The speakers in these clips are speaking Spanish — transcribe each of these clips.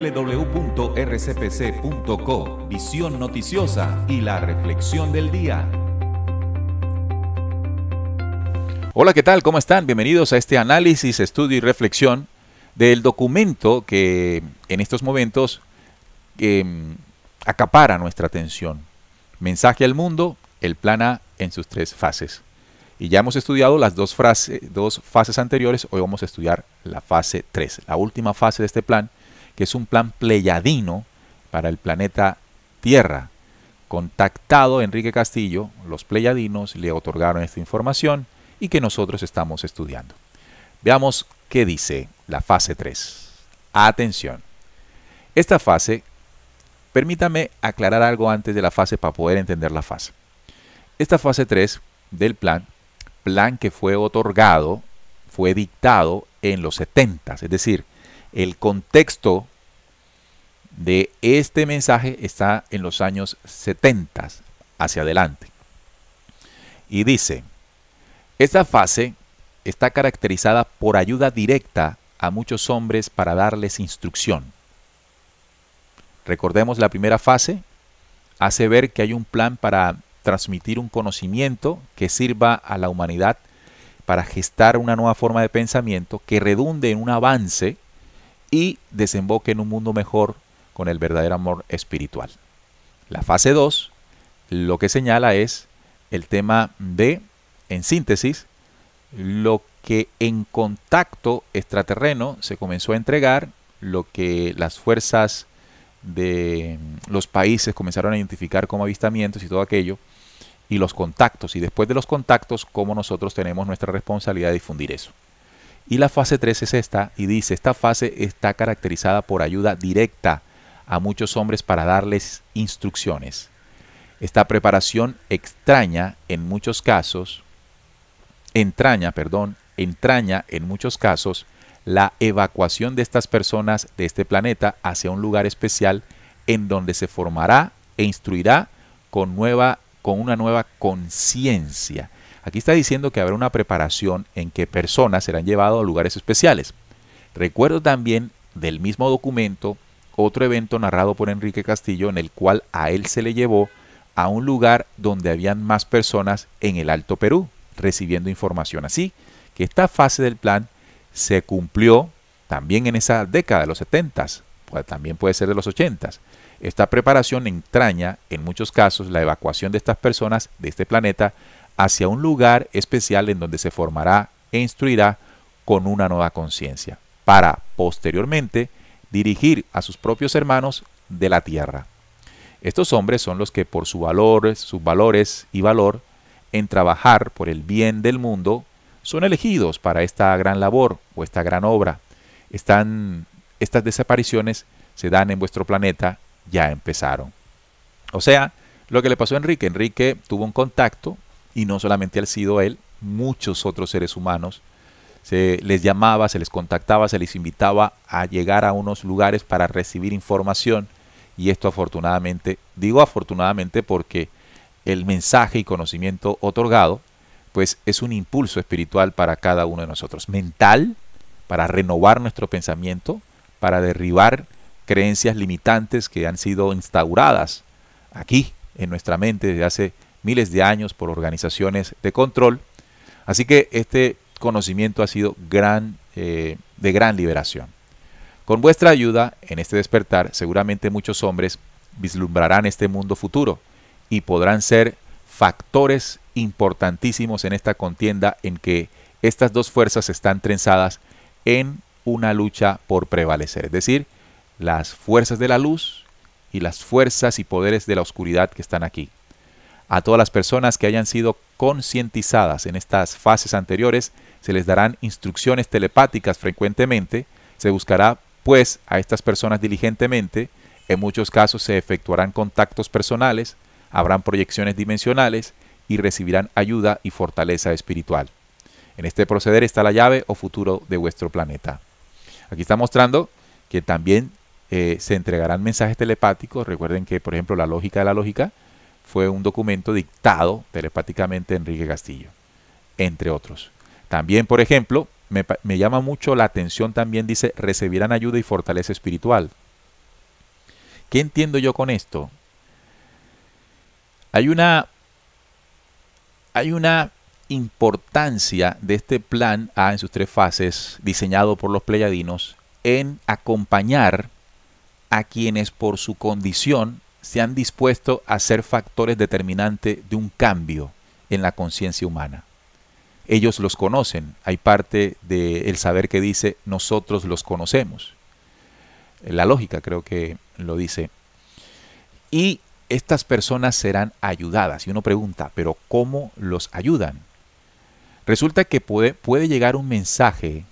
www.rcpc.co Visión Noticiosa y la Reflexión del Día. Hola, ¿qué tal? ¿Cómo están? Bienvenidos a este análisis, estudio y reflexión del documento que en estos momentos em, acapara nuestra atención. Mensaje al mundo, el plan A en sus tres fases. Y ya hemos estudiado las dos, dos fases anteriores, hoy vamos a estudiar la fase 3, la última fase de este plan que es un plan pleyadino para el planeta Tierra. Contactado Enrique Castillo, los pleyadinos le otorgaron esta información y que nosotros estamos estudiando. Veamos qué dice la fase 3. Atención. Esta fase, permítame aclarar algo antes de la fase para poder entender la fase. Esta fase 3 del plan, plan que fue otorgado, fue dictado en los 70, es decir, el contexto de este mensaje está en los años 70 hacia adelante. Y dice, esta fase está caracterizada por ayuda directa a muchos hombres para darles instrucción. Recordemos la primera fase, hace ver que hay un plan para transmitir un conocimiento que sirva a la humanidad para gestar una nueva forma de pensamiento que redunde en un avance y desemboque en un mundo mejor con el verdadero amor espiritual. La fase 2 lo que señala es el tema de, en síntesis, lo que en contacto extraterreno se comenzó a entregar, lo que las fuerzas de los países comenzaron a identificar como avistamientos y todo aquello, y los contactos, y después de los contactos, cómo nosotros tenemos nuestra responsabilidad de difundir eso. Y la fase 3 es esta, y dice, esta fase está caracterizada por ayuda directa a muchos hombres para darles instrucciones. Esta preparación extraña en muchos casos, entraña, perdón, entraña en muchos casos la evacuación de estas personas de este planeta hacia un lugar especial en donde se formará e instruirá con, nueva, con una nueva conciencia Aquí está diciendo que habrá una preparación en que personas serán llevadas a lugares especiales. Recuerdo también del mismo documento otro evento narrado por Enrique Castillo en el cual a él se le llevó a un lugar donde habían más personas en el Alto Perú recibiendo información. Así que esta fase del plan se cumplió también en esa década de los 70, pues también puede ser de los 80. Esta preparación entraña en muchos casos la evacuación de estas personas de este planeta hacia un lugar especial en donde se formará e instruirá con una nueva conciencia, para posteriormente dirigir a sus propios hermanos de la tierra. Estos hombres son los que por su valor, sus valores y valor en trabajar por el bien del mundo son elegidos para esta gran labor o esta gran obra. Están, estas desapariciones se dan en vuestro planeta, ya empezaron. O sea, lo que le pasó a Enrique, Enrique tuvo un contacto y no solamente ha sido él, muchos otros seres humanos. Se les llamaba, se les contactaba, se les invitaba a llegar a unos lugares para recibir información y esto afortunadamente, digo afortunadamente porque el mensaje y conocimiento otorgado pues es un impulso espiritual para cada uno de nosotros, mental, para renovar nuestro pensamiento, para derribar creencias limitantes que han sido instauradas aquí en nuestra mente desde hace miles de años por organizaciones de control. Así que este conocimiento ha sido eh, de gran liberación. Con vuestra ayuda en este despertar, seguramente muchos hombres vislumbrarán este mundo futuro y podrán ser factores importantísimos en esta contienda en que estas dos fuerzas están trenzadas en una lucha por prevalecer, es decir, las fuerzas de la luz y las fuerzas y poderes de la oscuridad que están aquí. A todas las personas que hayan sido concientizadas en estas fases anteriores, se les darán instrucciones telepáticas frecuentemente, se buscará pues a estas personas diligentemente, en muchos casos se efectuarán contactos personales, habrán proyecciones dimensionales y recibirán ayuda y fortaleza espiritual. En este proceder está la llave o futuro de vuestro planeta. Aquí está mostrando que también eh, se entregarán mensajes telepáticos. Recuerden que, por ejemplo, la lógica de la lógica fue un documento dictado telepáticamente Enrique Castillo, entre otros. También, por ejemplo, me, me, llama mucho la atención también, dice, recibirán ayuda y fortaleza espiritual. ¿Qué entiendo yo con esto? Hay una, hay una importancia de este plan A en sus tres fases, diseñado por los Pleiadinos, en acompañar a quienes por su condición se han dispuesto a ser factores determinantes de un cambio en la conciencia humana. Ellos los conocen, hay parte del saber que dice nosotros los conocemos. La lógica creo que lo dice. Y estas personas serán ayudadas. Y uno pregunta, pero ¿cómo los ayudan? Resulta que puede, puede llegar un mensaje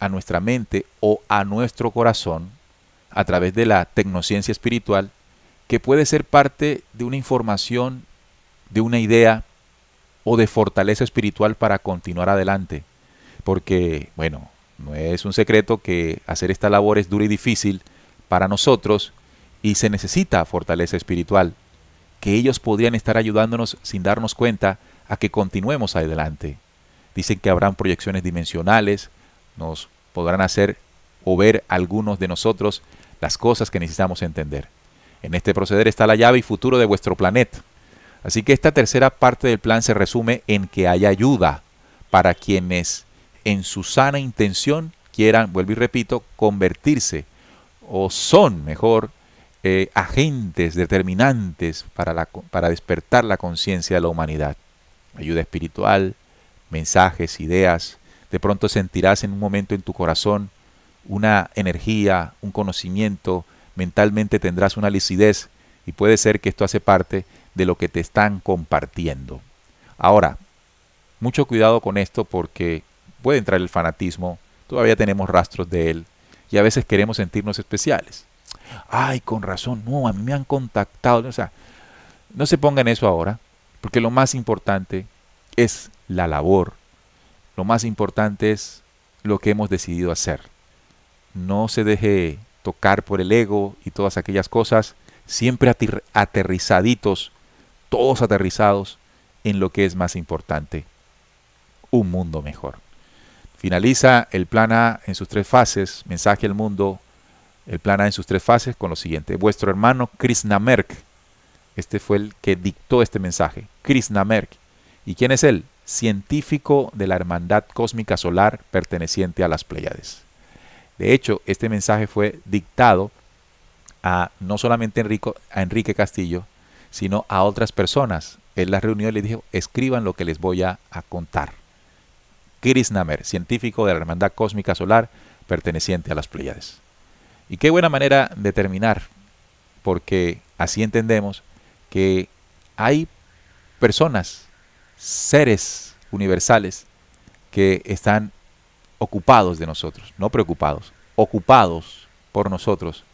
a nuestra mente o a nuestro corazón a través de la tecnociencia espiritual, que puede ser parte de una información, de una idea o de fortaleza espiritual para continuar adelante. Porque, bueno, no es un secreto que hacer esta labor es dura y difícil para nosotros y se necesita fortaleza espiritual, que ellos podrían estar ayudándonos sin darnos cuenta a que continuemos adelante. Dicen que habrán proyecciones dimensionales, nos podrán hacer o ver algunos de nosotros las cosas que necesitamos entender. En este proceder está la llave y futuro de vuestro planeta. Así que esta tercera parte del plan se resume en que hay ayuda para quienes en su sana intención quieran, vuelvo y repito, convertirse o son, mejor, eh, agentes determinantes para, para despertar la conciencia de la humanidad. Ayuda espiritual, mensajes, ideas. De pronto sentirás en un momento en tu corazón una energía, un conocimiento, mentalmente tendrás una lucidez y puede ser que esto hace parte de lo que te están compartiendo. Ahora, mucho cuidado con esto porque puede entrar el fanatismo, todavía tenemos rastros de él y a veces queremos sentirnos especiales. Ay, con razón, no, a mí me han contactado. O sea, no se pongan eso ahora, porque lo más importante es la labor, lo más importante es lo que hemos decidido hacer no se deje tocar por el ego y todas aquellas cosas, siempre aterrizaditos, todos aterrizados en lo que es más importante, un mundo mejor. Finaliza el plan A en sus tres fases, mensaje al mundo, el plan A en sus tres fases con lo siguiente. Vuestro hermano Krishnamurk, este fue el que dictó este mensaje, Krishnamerk. ¿Y quién es él? Científico de la Hermandad Cósmica Solar perteneciente a las Pléyades. De hecho, este mensaje fue dictado a no solamente a Enrique Castillo, sino a otras personas. Él la reunió y les dijo, escriban lo que les voy a, contar. contar. Namer, científico de la Hermandad Cósmica Solar, perteneciente a las Pléyades. Y qué buena manera de terminar, porque así entendemos que hay personas, seres universales, que están ocupados de nosotros, no preocupados, ocupados por nosotros,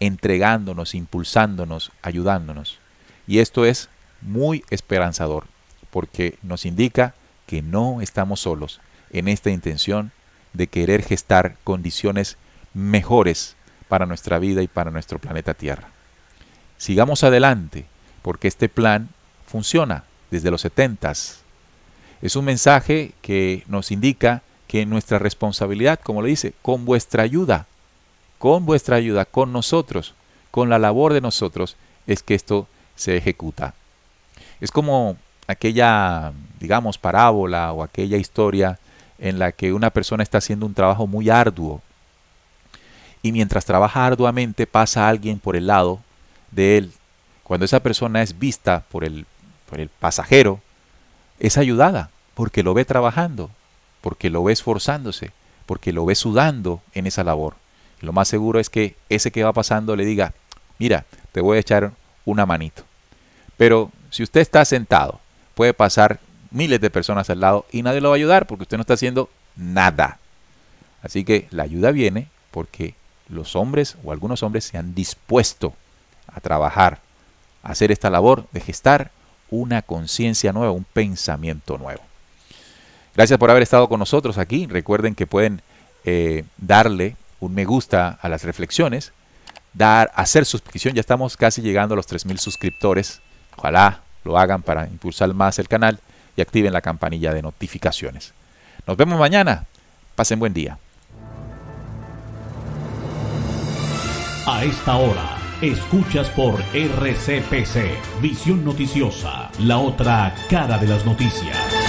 entregándonos, impulsándonos, ayudándonos. Y esto es muy esperanzador, porque nos indica que no estamos solos en esta intención de querer gestar condiciones mejores para nuestra vida y para nuestro planeta Tierra. Sigamos adelante, porque este plan funciona desde los setentas. Es un mensaje que nos indica que nuestra responsabilidad, como le dice, con vuestra ayuda, con vuestra ayuda, con nosotros, con la labor de nosotros, es que esto se ejecuta. Es como aquella, digamos, parábola o aquella historia en la que una persona está haciendo un trabajo muy arduo y mientras trabaja arduamente pasa alguien por el lado de él. Cuando esa persona es vista por el, por el pasajero, es ayudada porque lo ve trabajando porque lo ves esforzándose, porque lo ves sudando en esa labor. Lo más seguro es que ese que va pasando le diga, mira, te voy a echar una manito. Pero si usted está sentado, puede pasar miles de personas al lado y nadie lo va a ayudar porque usted no está haciendo nada. Así que la ayuda viene porque los hombres o algunos hombres se han dispuesto a trabajar, a hacer esta labor de gestar una conciencia nueva, un pensamiento nuevo. Gracias por haber estado con nosotros aquí. Recuerden que pueden eh, darle un me gusta a las reflexiones, dar, hacer suscripción. Ya estamos casi llegando a los 3.000 suscriptores. Ojalá lo hagan para impulsar más el canal y activen la campanilla de notificaciones. Nos vemos mañana. Pasen buen día. A esta hora, escuchas por RCPC, Visión Noticiosa, la otra cara de las noticias.